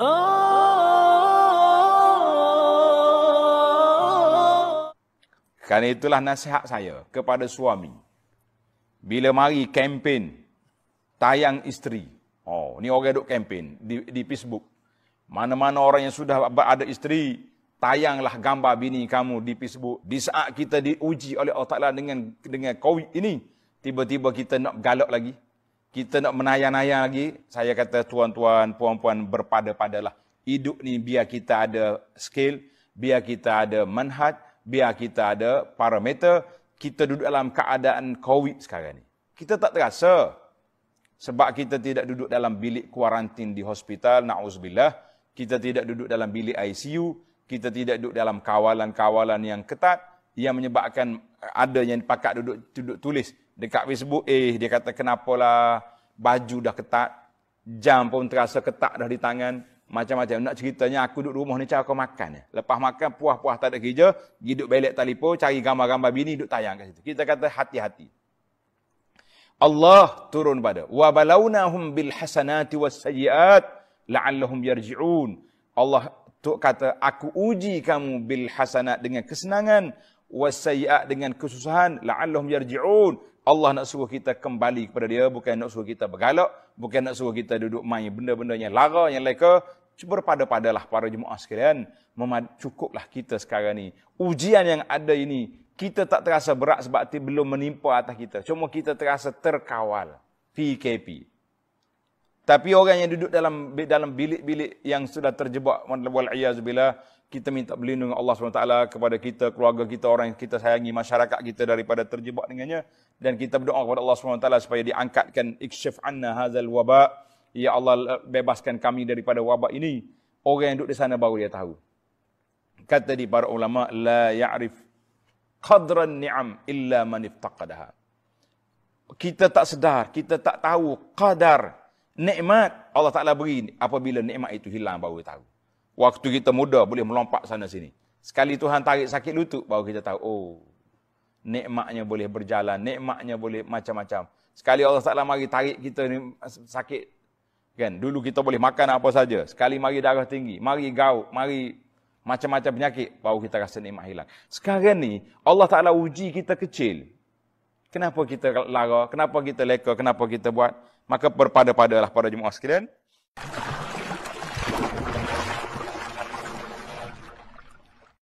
Oh. Kerana itulah nasihat saya kepada suami. Bila mari kempen tayang isteri. Oh, ni orang duk kempen di, di Facebook. Mana-mana orang yang sudah ada isteri, tayanglah gambar bini kamu di Facebook. Di saat kita diuji oleh Allah Ta'ala dengan, dengan COVID ini, tiba-tiba kita nak galak lagi kita nak menayang-nayang lagi, saya kata tuan-tuan, puan-puan berpada-padalah. Hidup ni biar kita ada skill, biar kita ada manhaj, biar kita ada parameter. Kita duduk dalam keadaan COVID sekarang ni. Kita tak terasa sebab kita tidak duduk dalam bilik kuarantin di hospital, na'uzubillah. Kita tidak duduk dalam bilik ICU. Kita tidak duduk dalam kawalan-kawalan yang ketat yang menyebabkan ada yang pakat duduk, duduk tulis Dekat Facebook, eh, dia kata kenapalah baju dah ketat. Jam pun terasa ketat dah di tangan. Macam-macam. Nak ceritanya, aku duduk rumah ni cara aku makan. Eh. Lepas makan, puah-puah tak ada kerja. Pergi duduk belek telefon, cari gambar-gambar bini, duduk tayang kat situ. Kita kata hati-hati. Allah turun pada وَبَلَوْنَهُمْ بِالْحَسَنَاتِ bil لَعَلَّهُمْ يَرْجِعُونَ Allah tu kata aku uji kamu bil hasanat dengan kesenangan wassayiat dengan kesusahan لَعَلَّهُمْ يَرْجِعُونَ Allah nak suruh kita kembali kepada dia bukan nak suruh kita bergalak bukan nak suruh kita duduk main benda-benda yang lara yang leka pada padalah para jemaah sekalian cukuplah kita sekarang ni ujian yang ada ini kita tak terasa berat sebab belum menimpa atas kita cuma kita terasa terkawal PKP tapi orang yang duduk dalam dalam bilik-bilik yang sudah terjebak wal iazubillah kita minta berlindung Allah SWT kepada kita, keluarga kita, orang yang kita sayangi, masyarakat kita daripada terjebak dengannya. Dan kita berdoa kepada Allah SWT supaya diangkatkan ikhsyif anna hazal wabak. Ya Allah bebaskan kami daripada wabak ini. Orang yang duduk di sana baru dia tahu. Kata di para ulama, la ya'rif qadran ni'am illa man iftaqadaha. Kita tak sedar, kita tak tahu qadar nikmat Allah Taala beri apabila nikmat itu hilang baru kita tahu. Waktu kita muda boleh melompat sana sini. Sekali Tuhan tarik sakit lutut baru kita tahu oh nikmatnya boleh berjalan, nikmatnya boleh macam-macam. Sekali Allah Taala mari tarik kita ni sakit kan. Dulu kita boleh makan apa saja. Sekali mari darah tinggi, mari gout, mari macam-macam penyakit baru kita rasa nikmat hilang. Sekarang ni Allah Taala uji kita kecil. Kenapa kita lara? Kenapa kita leka? Kenapa kita buat? Maka berpada-padalah pada jemaah sekalian.